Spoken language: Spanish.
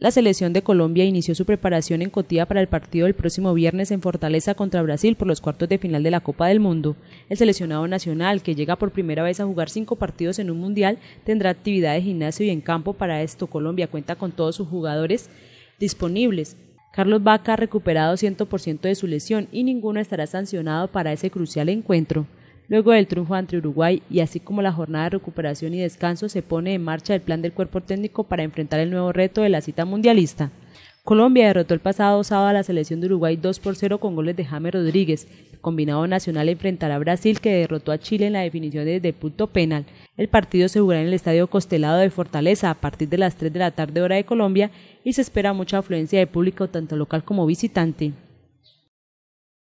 La selección de Colombia inició su preparación en Cotía para el partido del próximo viernes en Fortaleza contra Brasil por los cuartos de final de la Copa del Mundo. El seleccionado nacional, que llega por primera vez a jugar cinco partidos en un mundial, tendrá actividad de gimnasio y en campo. Para esto, Colombia cuenta con todos sus jugadores disponibles. Carlos Vaca ha recuperado 100% de su lesión y ninguno estará sancionado para ese crucial encuentro. Luego del triunfo ante Uruguay y así como la jornada de recuperación y descanso se pone en marcha el plan del cuerpo técnico para enfrentar el nuevo reto de la cita mundialista. Colombia derrotó el pasado sábado a la selección de Uruguay 2 por 0 con goles de James Rodríguez. El combinado nacional enfrentará a Brasil que derrotó a Chile en la definición desde punto penal. El partido se jugará en el Estadio Costelado de Fortaleza a partir de las 3 de la tarde hora de Colombia y se espera mucha afluencia de público tanto local como visitante.